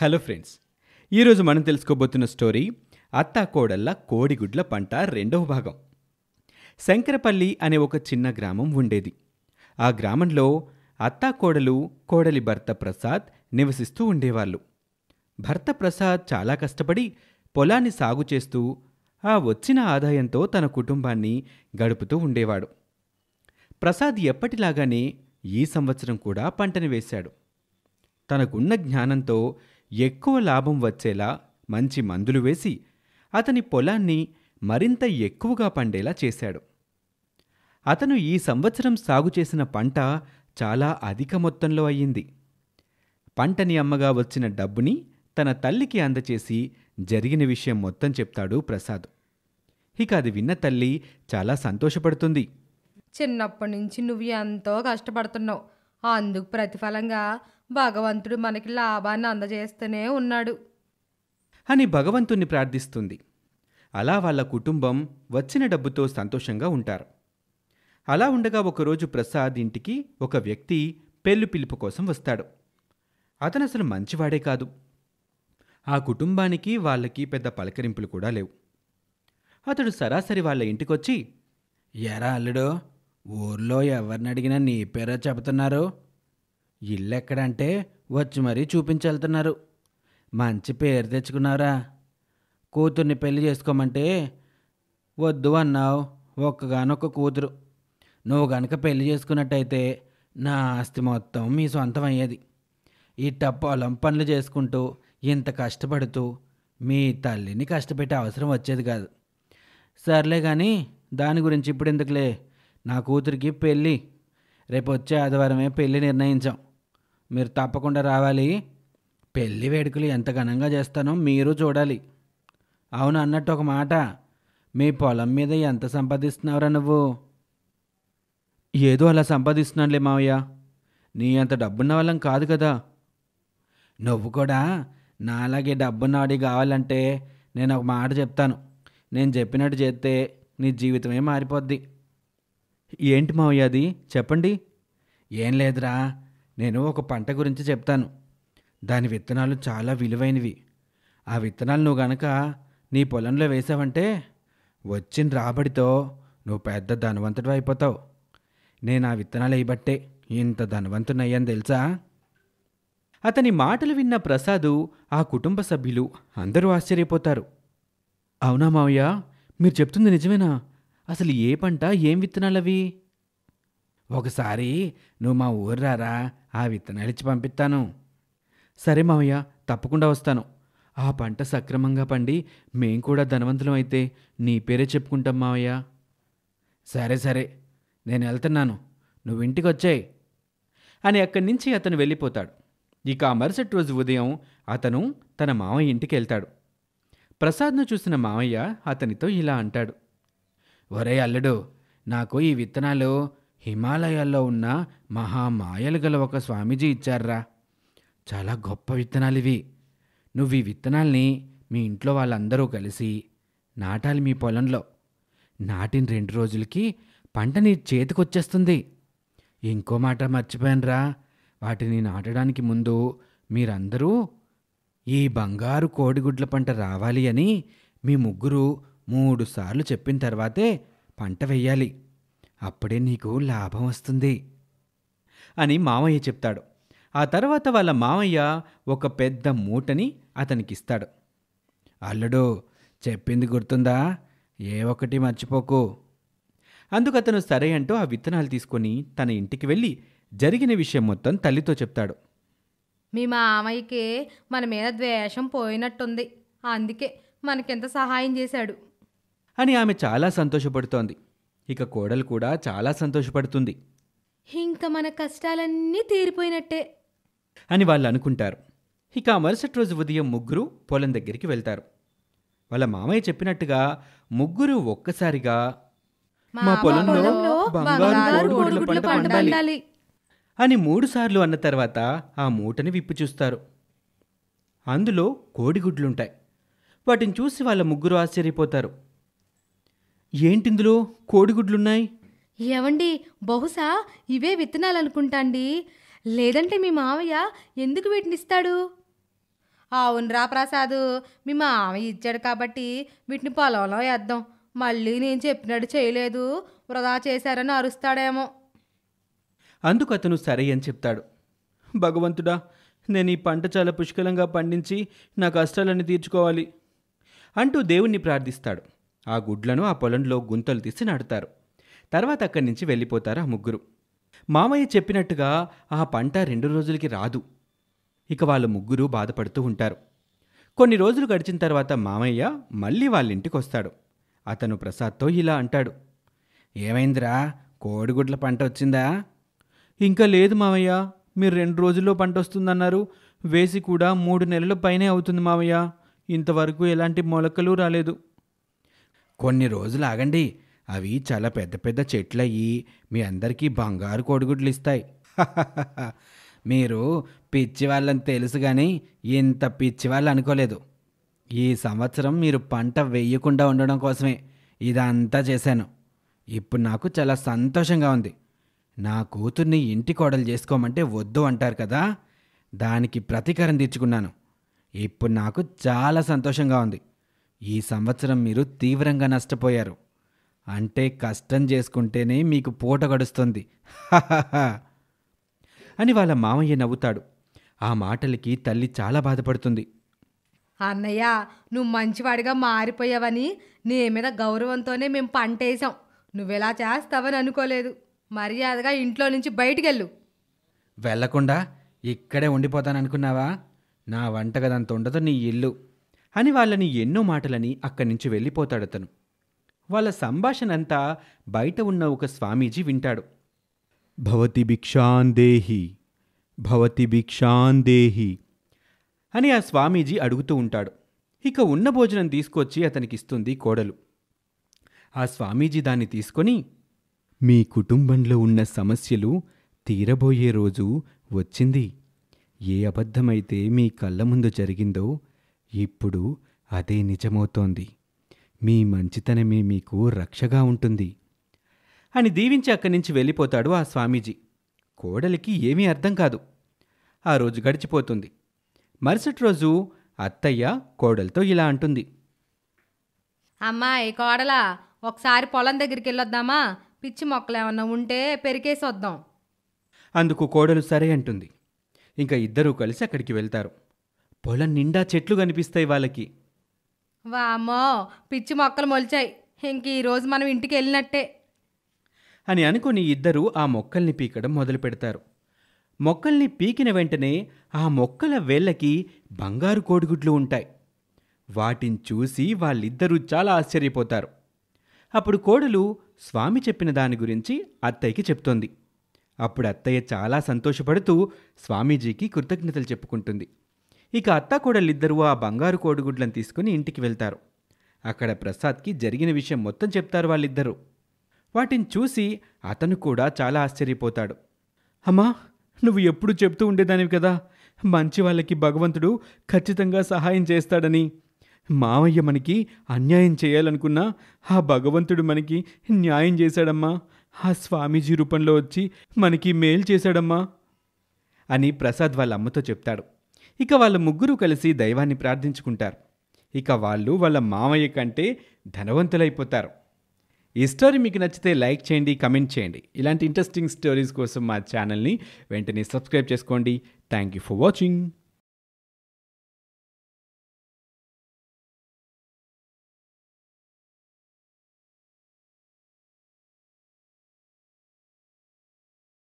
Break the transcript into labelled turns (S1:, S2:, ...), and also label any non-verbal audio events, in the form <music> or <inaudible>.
S1: hello friends ఈరోజు మనం తెలుసుకోబోతున్న story అత్తా కోడళ్ళ కోడిగుడ్ల పంట రెండవ భాగం శంకరపల్లి అనే ఒక చిన్న గ్రామం ఉండేది ఆ గ్రామంలో అత్తా కోడలు కోడలి భర్త ప్రసాద్ నివసిస్తూ ఉండేవాళ్ళు భర్త ప్రసాద్ చాలా కష్టపడి పొలాన్ని సాగు చేస్తూ ఆ వచ్చిన ఆదాయంతో తన కుటుంబాన్ని గడుపుతూ ఉండేవాడు ప్రసాద్ ఎప్పటిలాగానే ఈ సంవత్సరం కూడా పంటని వేశాడు తనకున్న జ్ఞానంతో ఎక్కువ లాభం వచ్చేలా మంచి మందులు వేసి అతని పొలాన్ని మరింత ఎక్కువగా పండేలా చేశాడు అతను ఈ సంవత్సరం సాగు చేసిన పంట చాలా అధిక మొత్తంలో అయ్యింది పంటని అమ్మగా వచ్చిన డబ్బుని తన తల్లికి అందచేసి జరిగిన విషయం మొత్తం చెప్తాడు ప్రసాద్ ఇక అది విన్న తల్లి చాలా సంతోషపడుతుంది
S2: చిన్నప్పటి నుంచి నువ్వు ఎంతో కష్టపడుతున్నావు అందుకు ప్రతిఫలంగా భగవంతుడు మనకి లాభాన్ని అందజేస్తూనే ఉన్నాడు
S1: అని భగవంతుణ్ణి ప్రార్థిస్తుంది అలా వాళ్ళ కుటుంబం వచ్చిన డబ్బుతో సంతోషంగా ఉంటారు అలా ఉండగా ఒకరోజు ప్రసాద్ ఇంటికి ఒక వ్యక్తి పెళ్లి పిలుపు కోసం వస్తాడు అతను అసలు మంచివాడే కాదు ఆ కుటుంబానికి వాళ్ళకి పెద్ద పలకరింపులు కూడా లేవు అతడు సరాసరి వాళ్ళ ఇంటికొచ్చి ఎరా అల్లుడో ఊర్లో ఎవరిని అడిగినా నీ పేరే చెబుతున్నారో ఇల్లెక్కడంటే వచ్చి మరీ చూపించెళ్తున్నారు మంచి పేరు తెచ్చుకున్నారా కూతుర్ని పెళ్లి చేసుకోమంటే వద్దు అన్నావు ఒక్కగానొక్క కూతురు నువ్వు గనక పెళ్లి చేసుకున్నట్టయితే నా ఆస్తి మొత్తం మీ సొంతం అయ్యేది ఇట్ట పొలం పనులు చేసుకుంటూ ఇంత కష్టపడుతూ మీ తల్లిని కష్టపెట్టే అవసరం వచ్చేది కాదు సర్లే కానీ దాని గురించి ఇప్పుడు ఎందుకులే నా కూతురికి పెళ్ళి రేపు వచ్చే ఆదివారమే పెళ్ళి నిర్ణయించాం మీరు తప్పకుండా రావాలి పెళ్లి వేడుకలు ఎంత ఘనంగా చేస్తానో మీరు చూడాలి అవును అన్నట్టు ఒక మాట మీ పొలం మీద ఎంత సంపాదిస్తున్నావురా నువ్వు ఏదో అలా సంపాదిస్తున్నానులే మావయ్య నీ అంత డబ్బున్న వాళ్ళం కాదు కదా నువ్వు కూడా నాలాగే డబ్బున్నవాడి కావాలంటే నేను ఒక మాట చెప్తాను నేను చెప్పినట్టు చేస్తే నీ జీవితమే మారిపోద్ది ఏంటి మావయ్య అది చెప్పండి ఏం లేదురా నేను ఒక పంట గురించి చెప్తాను దాని విత్తనాలు చాలా విలువైనవి ఆ విత్తనాలు నువ్వు గనక నీ పొలంలో వేసావంటే వచ్చిన రాబడితో నువ్వు పెద్ద ధనవంతుడు అయిపోతావు నేను ఆ విత్తనాలు వేయబట్టే ఇంత ధనవంతునయ్యాను తెలుసా అతని మాటలు విన్న ప్రసాదు ఆ కుటుంబ సభ్యులు అందరూ ఆశ్చర్యపోతారు అవునా మావయ్య మీరు చెప్తుంది నిజమేనా అసలు ఏ పంట ఏం విత్తనాలవి ఒకసారి నువ్వు మా ఊరు రారా ఆ విత్తనాలు ఇచ్చి పంపిస్తాను సరే మామయ్య తప్పకుండా వస్తాను ఆ పంట సక్రమంగా పండి మేం కూడా ధనవంతులం అయితే నీ పేరే చెప్పుకుంటాం మావయ్య సరే సరే నేను వెళ్తున్నాను నువ్వు ఇంటికి వచ్చాయి అని అక్కడి నుంచి అతను వెళ్ళిపోతాడు ఇక ఆ మరుసటి రోజు ఉదయం అతను తన మామయ్య ఇంటికి వెళ్తాడు ప్రసాద్ను చూసిన మామయ్య అతనితో ఇలా అంటాడు ఒరే అల్లుడు నాకు ఈ విత్తనాలు హిమాలయాల్లో ఉన్న మహామాయలు గల ఒక స్వామీజీ ఇచ్చారా చాలా గొప్ప విత్తనాలు ఇవి నువ్వు ఈ విత్తనాల్ని మీ ఇంట్లో వాళ్ళందరూ కలిసి నాటాలి మీ పొలంలో నాటిన రెండు రోజులకి పంట నీ చేతికొచ్చేస్తుంది ఇంకో మాట మర్చిపోయానురా వాటిని నాటడానికి ముందు మీరందరూ ఈ బంగారు కోడిగుడ్ల పంట రావాలి అని మీ ముగ్గురు మూడు సార్లు చెప్పిన తర్వాతే పంట వెయ్యాలి అప్పుడే నీకు లాభం వస్తుంది అని మామయ్య చెప్తాడు ఆ తర్వాత వాళ్ళ మామయ్య ఒక పెద్ద మూటని అతనికిస్తాడు అల్లుడు చెప్పింది గుర్తుందా ఏ ఒకటి మర్చిపోకు అందుకు అతను సరే అంటూ ఆ విత్తనాలు తీసుకొని తన ఇంటికి వెళ్ళి జరిగిన విషయం మొత్తం తల్లితో చెప్తాడు
S2: మీ మామయ్యకి మన మీద ద్వేషం పోయినట్టుంది అందుకే మనకెంత సహాయం చేశాడు
S1: అని ఆమె చాలా సంతోషపడుతోంది ఇక కోడలు కూడా చాలా సంతోషపడుతుంది
S2: ఇంక మన కష్టాలన్నీ తీరిపోయినట్టే
S1: అని వాళ్ళు అనుకుంటారు ఇక ఆ మరుసటి రోజు ఉదయం ముగ్గురు పొలం దగ్గరికి వెళ్తారు వాళ్ళ మామయ్య చెప్పినట్టుగా ముగ్గురు ఒక్కసారిగా మా పొలంలో అని మూడుసార్లు అన్న తర్వాత ఆ మూటని విప్పి చూస్తారు అందులో కోడిగుడ్లుంటాయి వాటిని చూసి వాళ్ళ ముగ్గురు ఆశ్చర్యపోతారు ఏంటిందులో కోడిగుడ్లున్నాయి
S2: ఏవండి బహుశా ఇవే విత్తనాలు అనుకుంటాండి లేదంటే మీ మావయ్య ఎందుకు వీటిని ఇస్తాడు అవునరా ప్రసాదు మీ మావయ్య ఇచ్చాడు కాబట్టి వీటిని పొలంలో వేద్దాం మళ్ళీ నేను చెప్పినట్టు చేయలేదు వృధా చేశారని అరుస్తాడేమో
S1: అందుకు అతను సరే అని చెప్తాడు భగవంతుడా నేను ఈ పంట చాలా పుష్కలంగా పండించి నా కష్టాలన్నీ తీర్చుకోవాలి అంటూ దేవుణ్ణి ప్రార్థిస్తాడు ఆ గుడ్లను ఆ పొలంలో గుంతలు తీసి నాటుతారు తర్వాత అక్కడి నుంచి వెళ్ళిపోతారు ఆ ముగ్గురు మామయ్య చెప్పినట్టుగా ఆ పంట రెండు రోజులకి రాదు ఇక వాళ్ళు ముగ్గురు బాధపడుతూ ఉంటారు కొన్ని రోజులు గడిచిన తర్వాత మామయ్య మళ్ళీ వాళ్ళింటికి వస్తాడు అతను ప్రసాద్తో ఇలా అంటాడు ఏమైందిరా కోడిగుడ్ల పంట వచ్చిందా ఇంకా లేదు మామయ్య మీరు రెండు రోజుల్లో పంట వస్తుందన్నారు వేసి కూడా మూడు నెలల పైనే అవుతుంది మామయ్య ఇంతవరకు ఎలాంటి మొలకలు రాలేదు కొన్ని రోజులు ఆగండి అవి చాలా పెద్ద పెద్ద చెట్లయ్యి మీ అందరికీ బంగారు కోడిగుడ్లు ఇస్తాయి <laughs> మీరు పిచ్చి వాళ్ళని తెలుసు కానీ ఇంత పిచ్చి వాళ్ళు అనుకోలేదు ఈ సంవత్సరం మీరు పంట వేయకుండా ఉండడం కోసమే ఇదంతా చేశాను ఇప్పుడు నాకు చాలా సంతోషంగా ఉంది నా కూతుర్ని ఇంటి కోడలు చేసుకోమంటే వద్దు అంటారు కదా దానికి ప్రతీకారం తీర్చుకున్నాను ఇప్పుడు నాకు చాలా సంతోషంగా ఉంది ఈ సంవత్సరం మీరు తీవ్రంగా నష్టపోయారు అంటే కష్టం చేసుకుంటేనే మీకు పూట గడుస్తుంది అని వాళ్ళ మామయ్య నవ్వుతాడు ఆ మాటలకి తల్లి చాలా బాధపడుతుంది
S2: అన్నయ్య నువ్వు మంచివాడిగా మారిపోయావని నీ మీద గౌరవంతోనే మేము పంటేసాం నువ్వెలా చేస్తావని అనుకోలేదు మర్యాదగా ఇంట్లో నుంచి బయటికెళ్ళు
S1: వెళ్లకుండా ఇక్కడే ఉండిపోతాననుకున్నావా నా వంట ఉండదు నీ ఇల్లు అని వాళ్ళని ఎన్నో మాటలని అక్కడి నుంచి వెళ్ళిపోతాడతను వాళ్ళ సంభాషణంతా బయట ఉన్న ఒక స్వామీజీ వింటాడు భవతి భిక్షాందేహి భవతి భిక్షాందేహి అని ఆ స్వామీజీ అడుగుతూ ఉంటాడు ఇక ఉన్న భోజనం తీసుకొచ్చి అతనికిస్తుంది కోడలు ఆ స్వామీజీ దాన్ని తీసుకొని మీ కుటుంబంలో ఉన్న సమస్యలు తీరబోయే రోజు వచ్చింది ఏ అబద్ధమైతే మీ కళ్ళ ముందు జరిగిందో ఇప్పుడు అదే నిజమవుతోంది మీ మంచితనమే మీకు రక్షగా ఉంటుంది అని దీవించి అక్కడి నుంచి వెళ్ళిపోతాడు ఆ స్వామీజీ కోడలికి ఏమీ అర్థం కాదు ఆ రోజు గడిచిపోతుంది మరుసటి రోజు అత్తయ్య కోడలతో ఇలా అంటుంది
S2: అమ్మాయి కోడలా ఒకసారి పొలం దగ్గరికి వెళ్ళొద్దామా పిచ్చి మొక్కలు ఏమన్నా ఉంటే పెరికేసి వద్దాం
S1: అందుకు కోడలు సరే అంటుంది ఇంకా ఇద్దరూ కలిసి అక్కడికి వెళ్తారు పొలం నిండా చెట్లు కనిపిస్తాయి వాళ్ళకి
S2: వామో పిచ్చి మొక్కలు మొలిచాయి ఇంక ఈరోజు మనం ఇంటికి వెళ్ళినట్టే
S1: అని అనుకుని ఇద్దరూ ఆ మొక్కల్ని పీకడం మొదలు పెడతారు మొక్కల్ని పీకిన వెంటనే ఆ మొక్కల వేళ్ళకి బంగారు కోడిగుడ్లు ఉంటాయి వాటిని చూసి వాళ్ళిద్దరూ చాలా ఆశ్చర్యపోతారు అప్పుడు కోడలు స్వామి చెప్పిన దాని గురించి అత్తయ్యకి చెప్తోంది అప్పుడు అత్తయ్య చాలా సంతోషపడుతూ స్వామీజీకి కృతజ్ఞతలు చెప్పుకుంటుంది ఇక అత్తాకోడలిద్దరూ ఆ బంగారు కోడిగుడ్లను తీసుకుని ఇంటికి వెళ్తారు అక్కడ ప్రసాద్కి జరిగిన విషయం మొత్తం చెప్తారు వాళ్ళిద్దరూ వాటిని చూసి అతను కూడా చాలా ఆశ్చర్యపోతాడు అమ్మా నువ్వు ఎప్పుడు చెప్తూ ఉండేదానివి కదా మంచి వాళ్ళకి భగవంతుడు ఖచ్చితంగా సహాయం చేస్తాడని మావయ్య మనకి అన్యాయం చేయాలనుకున్నా ఆ భగవంతుడు మనకి న్యాయం చేశాడమ్మా ఆ స్వామీజీ రూపంలో వచ్చి మనకి మేలు చేశాడమ్మా అని ప్రసాద్ వాళ్ళ అమ్మతో చెప్తాడు ఇక వాళ్ళ ముగ్గురు కలిసి దైవాన్ని ప్రార్థించుకుంటారు ఇక వాళ్ళు వాళ్ళ మామయ్య కంటే ధనవంతులైపోతారు ఈ స్టోరీ మీకు నచ్చితే లైక్ చేయండి కమెంట్ చేయండి ఇలాంటి ఇంట్రెస్టింగ్ స్టోరీస్ కోసం మా ఛానల్ని వెంటనే సబ్స్క్రైబ్ చేసుకోండి థ్యాంక్ యూ ఫర్ వాచింగ్